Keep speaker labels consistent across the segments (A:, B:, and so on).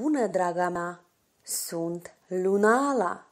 A: bună, draga mea! Sunt Lunala!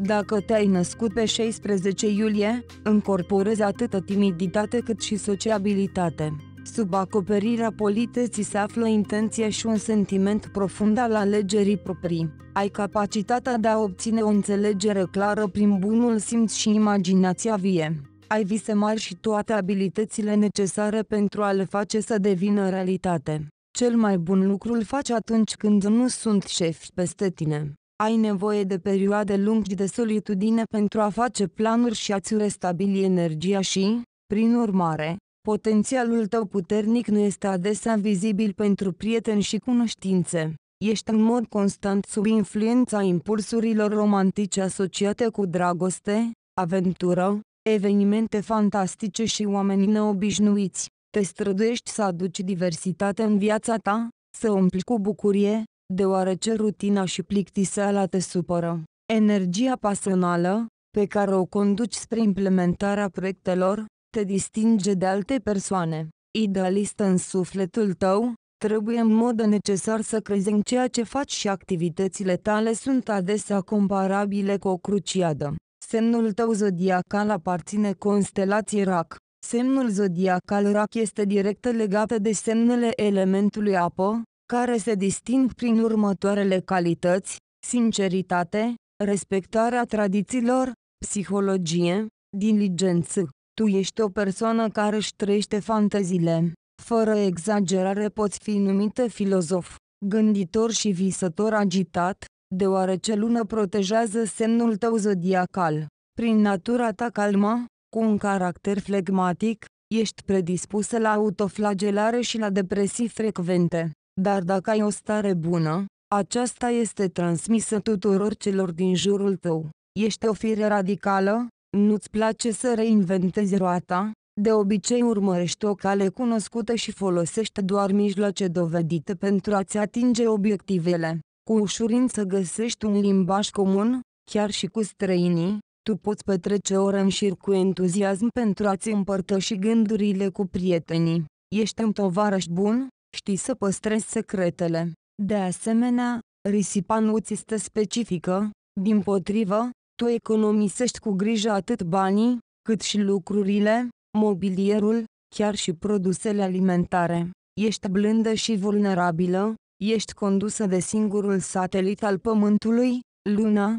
A: Dacă te-ai născut pe 16 iulie, încorporezi atâtă timiditate cât și sociabilitate. Sub acoperirea politeții se află intenție și un sentiment profund al alegerii proprii. Ai capacitatea de a obține o înțelegere clară prin bunul simț și imaginația vie. Ai vise mari și toate abilitățile necesare pentru a le face să devină realitate. Cel mai bun lucru îl faci atunci când nu sunt șefi peste tine. Ai nevoie de perioade lungi de solitudine pentru a face planuri și a-ți restabili energia și, prin urmare, potențialul tău puternic nu este adesea vizibil pentru prieteni și cunoștințe. Ești în mod constant sub influența impulsurilor romantice asociate cu dragoste, aventură, evenimente fantastice și oameni neobișnuiți te străduiești să aduci diversitate în viața ta, să umpli cu bucurie, deoarece rutina și plictiseala te supără. Energia pasională, pe care o conduci spre implementarea proiectelor, te distinge de alte persoane. Idealist în sufletul tău, trebuie în mod necesar să crezi în ceea ce faci și activitățile tale sunt adesea comparabile cu o cruciadă. Semnul tău zodiacal aparține constelației RAC. Semnul zodiacal RAC este direct legat de semnele elementului apă, care se disting prin următoarele calități, sinceritate, respectarea tradițiilor, psihologie, diligență. Tu ești o persoană care își trăiește fantezile. Fără exagerare poți fi numită filozof, gânditor și visător agitat, deoarece lună protejează semnul tău zodiacal. Prin natura ta calmă cu un caracter flegmatic, ești predispusă la autoflagelare și la depresii frecvente. Dar dacă ai o stare bună, aceasta este transmisă tuturor celor din jurul tău. Ești o fire radicală, nu-ți place să reinventezi roata, de obicei urmărești o cale cunoscută și folosești doar mijloace dovedite pentru a-ți atinge obiectivele. Cu ușurință găsești un limbaj comun, chiar și cu străinii, tu poți petrece ore în șir cu entuziasm pentru a-ți împărtăși gândurile cu prietenii. Ești un tovarăș bun, știi să păstrezi secretele. De asemenea, risipa nu ți este specifică, din potrivă, tu economisești cu grijă atât banii, cât și lucrurile, mobilierul, chiar și produsele alimentare. Ești blândă și vulnerabilă, ești condusă de singurul satelit al Pământului, Luna,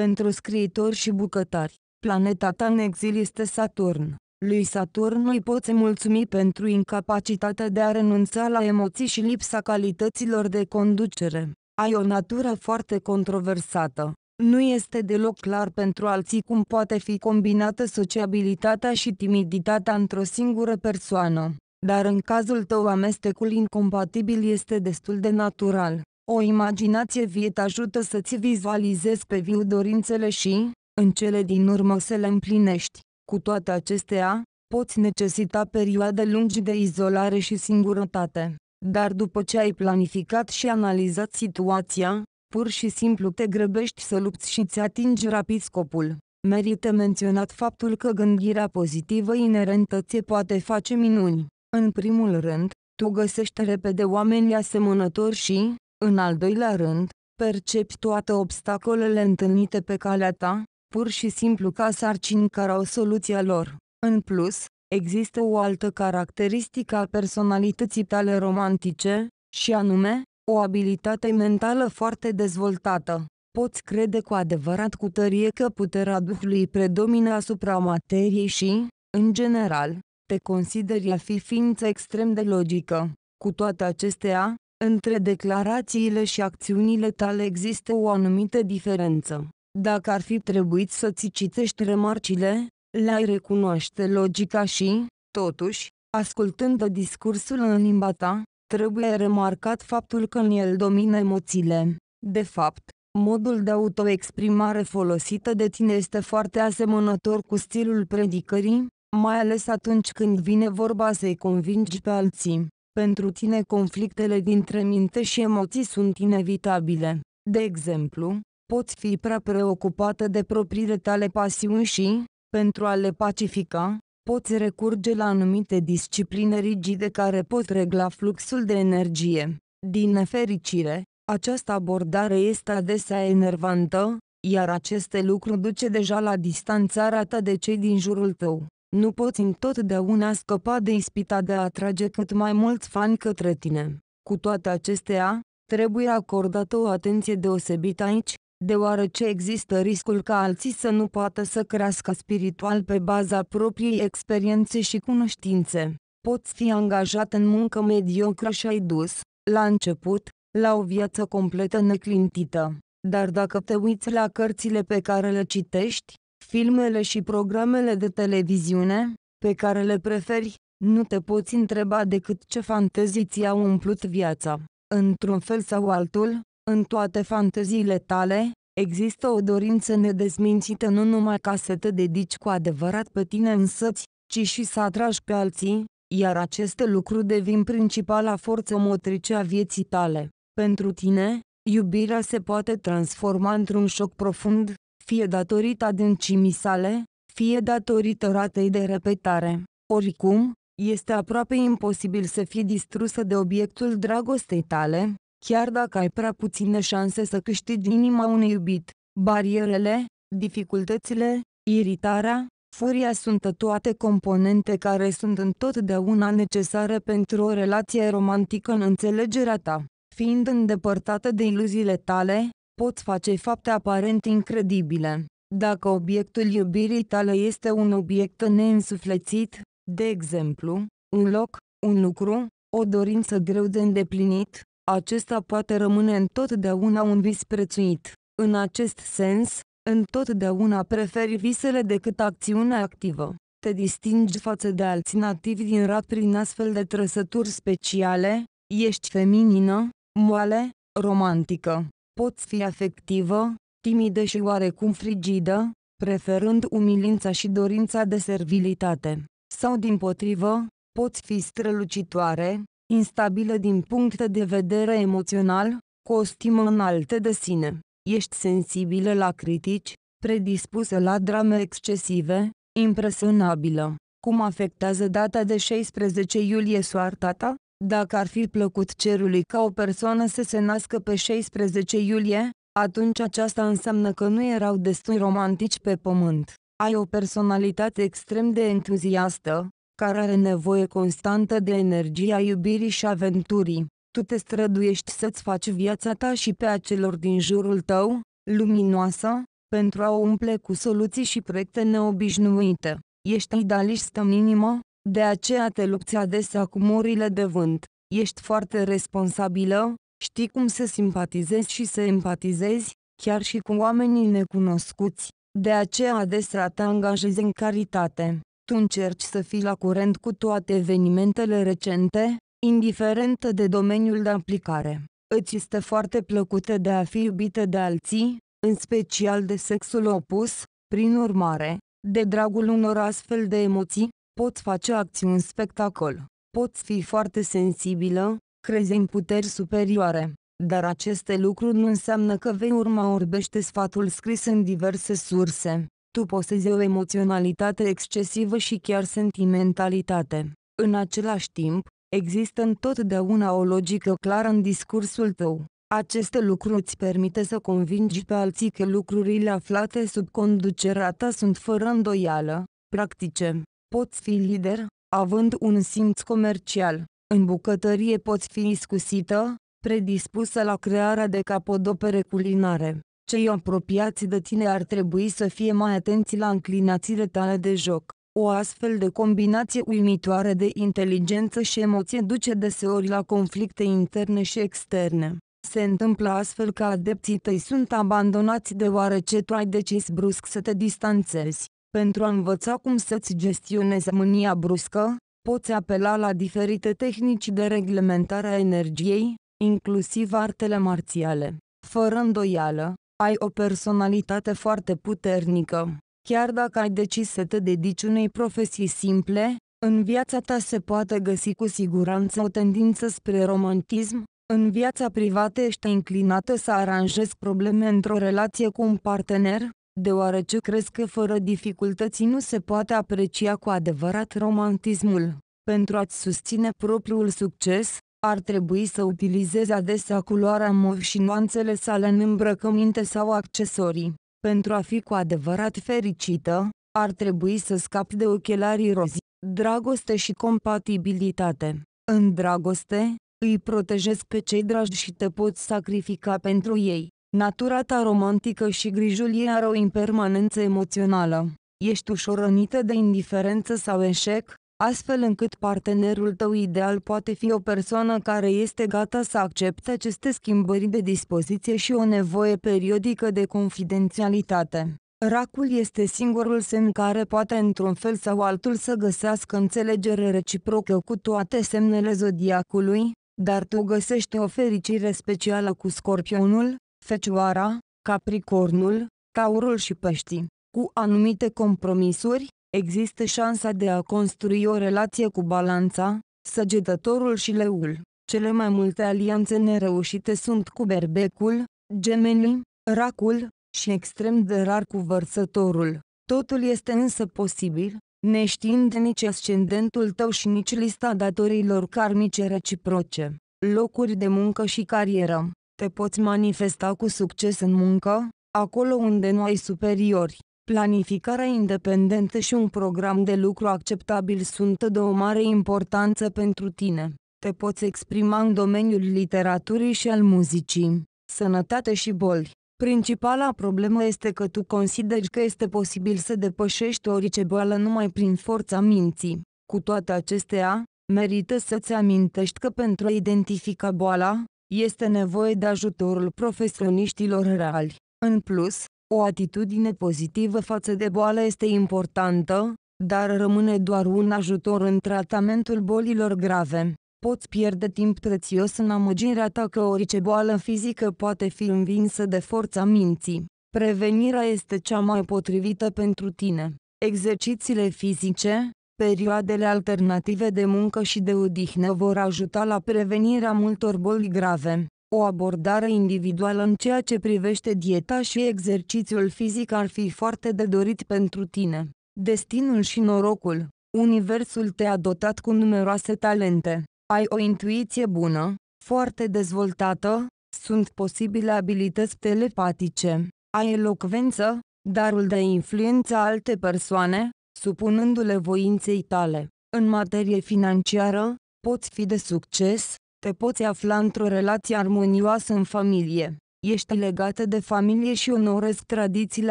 A: pentru scriitori și bucătari, planeta ta în exil este Saturn. Lui Saturn îi poți mulțumi pentru incapacitatea de a renunța la emoții și lipsa calităților de conducere. Ai o natură foarte controversată. Nu este deloc clar pentru alții cum poate fi combinată sociabilitatea și timiditatea într-o singură persoană, dar în cazul tău amestecul incompatibil este destul de natural. O imaginație vie te ajută să-ți vizualizezi pe viu dorințele și, în cele din urmă, să le împlinești. Cu toate acestea, poți necesita perioade lungi de izolare și singurătate. Dar după ce ai planificat și analizat situația, pur și simplu te grăbești să lupți și îți atingi rapid scopul. Merită menționat faptul că gândirea pozitivă inerentă ți poate face minuni. În primul rând, tu găsești repede oameni asemănători și, în al doilea rând, percepi toate obstacolele întâlnite pe calea ta, pur și simplu ca sarcini care au soluția lor. În plus, există o altă caracteristică a personalității tale romantice, și anume, o abilitate mentală foarte dezvoltată. Poți crede cu adevărat cu tărie că puterea Duhului predomină asupra materiei și, în general, te consideri a fi ființă extrem de logică. Cu toate acestea, între declarațiile și acțiunile tale există o anumită diferență. Dacă ar fi trebuit să-ți citești remarcile, le-ai recunoaște logica și, totuși, ascultând discursul în limba ta, trebuie remarcat faptul că în el domină emoțiile. De fapt, modul de autoexprimare folosită de tine este foarte asemănător cu stilul predicării, mai ales atunci când vine vorba să-i convingi pe alții. Pentru tine conflictele dintre minte și emoții sunt inevitabile. De exemplu, poți fi prea preocupată de propriile tale pasiuni și, pentru a le pacifica, poți recurge la anumite discipline rigide care pot regla fluxul de energie. Din nefericire, această abordare este adesea enervantă, iar aceste lucruri duce deja la distanțarea ta de cei din jurul tău. Nu poți întotdeauna scăpa de ispita de a atrage cât mai mulți fani către tine. Cu toate acestea, trebuie acordată o atenție deosebită aici, deoarece există riscul ca alții să nu poată să crească spiritual pe baza propriei experiențe și cunoștințe. Poți fi angajat în muncă mediocră și ai dus, la început, la o viață completă neclintită. Dar dacă te uiți la cărțile pe care le citești, filmele și programele de televiziune, pe care le preferi, nu te poți întreba decât ce fantezii ți-au umplut viața. Într-un fel sau altul, în toate fanteziile tale, există o dorință nedezmințită nu numai ca să te dedici cu adevărat pe tine însăți, ci și să atragi pe alții, iar aceste lucruri devin principala forță motrice a vieții tale. Pentru tine, iubirea se poate transforma într-un șoc profund, fie datorită adâncimii sale, fie datorită ratei de repetare. Oricum, este aproape imposibil să fie distrusă de obiectul dragostei tale, chiar dacă ai prea puține șanse să câștigi inima unui iubit. Barierele, dificultățile, iritarea, furia sunt toate componente care sunt întotdeauna necesare pentru o relație romantică în înțelegerea ta. Fiind îndepărtată de iluziile tale, pot face fapte aparent incredibile. Dacă obiectul iubirii tale este un obiect neînsuflețit, de exemplu, un loc, un lucru, o dorință greu de îndeplinit, acesta poate rămâne întotdeauna un vis prețuit. În acest sens, întotdeauna preferi visele decât acțiunea activă. Te distingi față de alții nativi din rat prin astfel de trăsături speciale, ești feminină, moale, romantică poți fi afectivă, timidă și oarecum frigidă, preferând umilința și dorința de servilitate. Sau din potrivă, poți fi strălucitoare, instabilă din punct de vedere emoțional, cu o stimă înaltă de sine. Ești sensibilă la critici, predispusă la drame excesive, impresionabilă. Cum afectează data de 16 iulie soarta ta? Dacă ar fi plăcut cerului ca o persoană să se nască pe 16 iulie, atunci aceasta înseamnă că nu erau destui romantici pe pământ. Ai o personalitate extrem de entuziastă, care are nevoie constantă de energia iubirii și aventurii. Tu te străduiești să-ți faci viața ta și pe a celor din jurul tău, luminoasă, pentru a o umple cu soluții și proiecte neobișnuite. Ești idealistă minimă, de aceea te lupți adesea cu morile de vânt. Ești foarte responsabilă, știi cum să simpatizezi și să empatizezi, chiar și cu oamenii necunoscuți. De aceea adesea te angajezi în caritate. Tu încerci să fii la curent cu toate evenimentele recente, indiferent de domeniul de aplicare. Îți este foarte plăcută de a fi iubită de alții, în special de sexul opus, prin urmare, de dragul unor astfel de emoții, Pot face acțiuni spectacol. Pot fi foarte sensibilă, crezi în puteri superioare. Dar aceste lucruri nu înseamnă că vei urma orbește sfatul scris în diverse surse. Tu posezi o emoționalitate excesivă și chiar sentimentalitate. În același timp, există întotdeauna o logică clară în discursul tău. Aceste lucruri îți permite să convingi pe alții că lucrurile aflate sub conducerea ta sunt fără îndoială, practice poți fi lider, având un simț comercial. În bucătărie poți fi iscusită, predispusă la crearea de capodopere culinare. Cei apropiați de tine ar trebui să fie mai atenți la înclinațiile tale de joc. O astfel de combinație uimitoare de inteligență și emoție duce deseori la conflicte interne și externe. Se întâmplă astfel că adepții tăi sunt abandonați deoarece tu ai decis brusc să te distanțezi. Pentru a învăța cum să-ți gestionezi mânia bruscă, poți apela la diferite tehnici de reglementare a energiei, inclusiv artele marțiale. Fără îndoială, ai o personalitate foarte puternică. Chiar dacă ai decis să te dedici unei profesii simple, în viața ta se poate găsi cu siguranță o tendință spre romantism, în viața privată ești înclinată să aranjezi probleme într-o relație cu un partener, deoarece crezi că fără dificultății nu se poate aprecia cu adevărat romantismul. Pentru a-ți susține propriul succes, ar trebui să utilizezi adesea culoarea mov și nuanțele sale în îmbrăcăminte sau accesorii. Pentru a fi cu adevărat fericită, ar trebui să scapi de ochelarii rozi, dragoste și compatibilitate. În dragoste, îi protejezi pe cei dragi și te poți sacrifica pentru ei. Natura ta romantică și grijulie are o impermanență emoțională. Ești ușor rănită de indiferență sau eșec, astfel încât partenerul tău ideal poate fi o persoană care este gata să accepte aceste schimbări de dispoziție și o nevoie periodică de confidențialitate. Racul este singurul semn care poate într-un fel sau altul să găsească înțelegere reciprocă cu toate semnele zodiacului, dar tu găsești o fericire specială cu scorpionul, Fecioara, Capricornul, Taurul și Peștii. Cu anumite compromisuri, există șansa de a construi o relație cu balanța, săgetătorul și leul. Cele mai multe alianțe nereușite sunt cu berbecul, gemenii, racul și extrem de rar cu vărsătorul. Totul este însă posibil, neștiind nici ascendentul tău și nici lista datorilor karmice reciproce, locuri de muncă și carieră. Te poți manifesta cu succes în muncă, acolo unde nu ai superiori. Planificarea independentă și un program de lucru acceptabil sunt de o mare importanță pentru tine. Te poți exprima în domeniul literaturii și al muzicii. Sănătate și boli. Principala problemă este că tu consideri că este posibil să depășești orice boală numai prin forța minții. Cu toate acestea, merită să-ți amintești că pentru a identifica boala, este nevoie de ajutorul profesioniștilor reali. În plus, o atitudine pozitivă față de boală este importantă, dar rămâne doar un ajutor în tratamentul bolilor grave. Poți pierde timp prețios în amăgirea ta că orice boală fizică poate fi învinsă de forța minții. Prevenirea este cea mai potrivită pentru tine. Exercițiile fizice, Perioadele alternative de muncă și de odihnă vor ajuta la prevenirea multor boli grave. O abordare individuală în ceea ce privește dieta și exercițiul fizic ar fi foarte de dorit pentru tine. Destinul și norocul. Universul te-a dotat cu numeroase talente. Ai o intuiție bună, foarte dezvoltată, sunt posibile abilități telepatice. Ai elocvență, darul de a influența alte persoane, supunându-le voinței tale. În materie financiară, poți fi de succes, te poți afla într-o relație armonioasă în familie. Ești legată de familie și onorezi tradițiile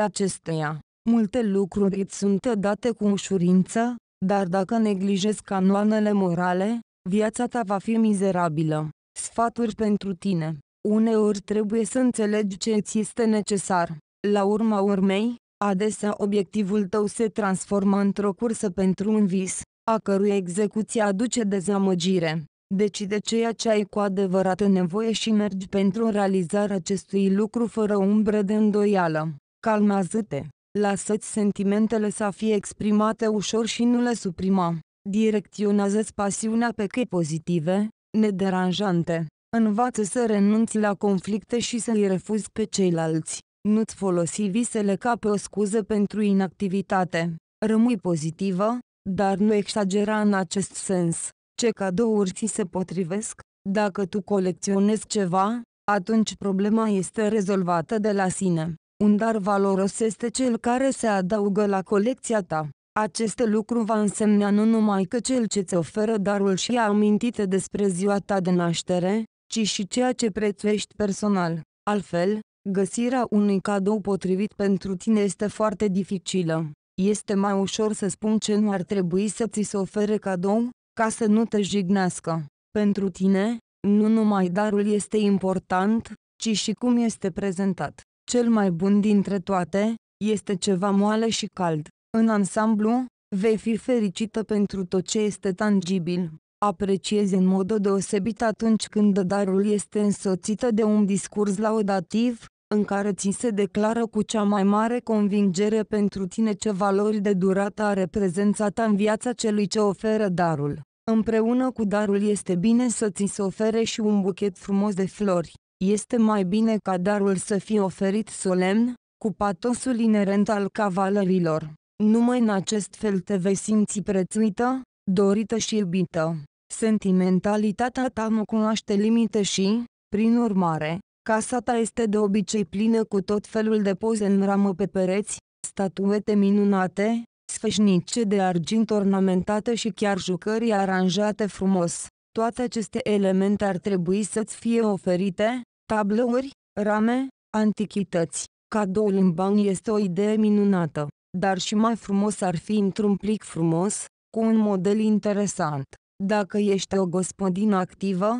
A: acesteia. Multe lucruri îți sunt date cu ușurință, dar dacă neglijezi canoanele morale, viața ta va fi mizerabilă. Sfaturi pentru tine. Uneori trebuie să înțelegi ce îți este necesar. La urma urmei, Adesea obiectivul tău se transformă într-o cursă pentru un vis, a cărui execuție aduce dezamăgire. Decide ceea ce ai cu adevărat nevoie și mergi pentru realizarea acestui lucru fără umbră de îndoială. Calmează-te! Lasă-ți sentimentele să fie exprimate ușor și nu le suprima. Direcționează-ți pasiunea pe căi pozitive, nederanjante. Învață să renunți la conflicte și să-i refuzi pe ceilalți. Nu-ți folosi visele ca pe o scuză pentru inactivitate. Rămâi pozitivă, dar nu exagera în acest sens. Ce cadouri ți se potrivesc? Dacă tu colecționezi ceva, atunci problema este rezolvată de la sine. Un dar valoros este cel care se adaugă la colecția ta. Acest lucru va însemna nu numai că cel ce ți oferă darul și a amintite despre ziua ta de naștere, ci și ceea ce prețuiești personal. Altfel, Găsirea unui cadou potrivit pentru tine este foarte dificilă. Este mai ușor să spun ce nu ar trebui să ți se ofere cadou, ca să nu te jignească. Pentru tine, nu numai darul este important, ci și cum este prezentat. Cel mai bun dintre toate, este ceva moale și cald. În ansamblu, vei fi fericită pentru tot ce este tangibil. Apreciezi în mod deosebit atunci când darul este însoțită de un discurs laudativ, în care ți se declară cu cea mai mare convingere pentru tine ce valori de durată are prezența ta în viața celui ce oferă darul. Împreună cu darul este bine să ți se ofere și un buchet frumos de flori. Este mai bine ca darul să fie oferit solemn, cu patosul inerent al cavalerilor. Numai în acest fel te vei simți prețuită, dorită și iubită. Sentimentalitatea ta nu cunoaște limite și, prin urmare, Casa ta este de obicei plină cu tot felul de poze în ramă pe pereți, statuete minunate, sfășnice de argint ornamentate și chiar jucării aranjate frumos. Toate aceste elemente ar trebui să-ți fie oferite, tablouri, rame, antichități. Cadoul în bani este o idee minunată, dar și mai frumos ar fi într-un plic frumos, cu un model interesant. Dacă ești o gospodină activă,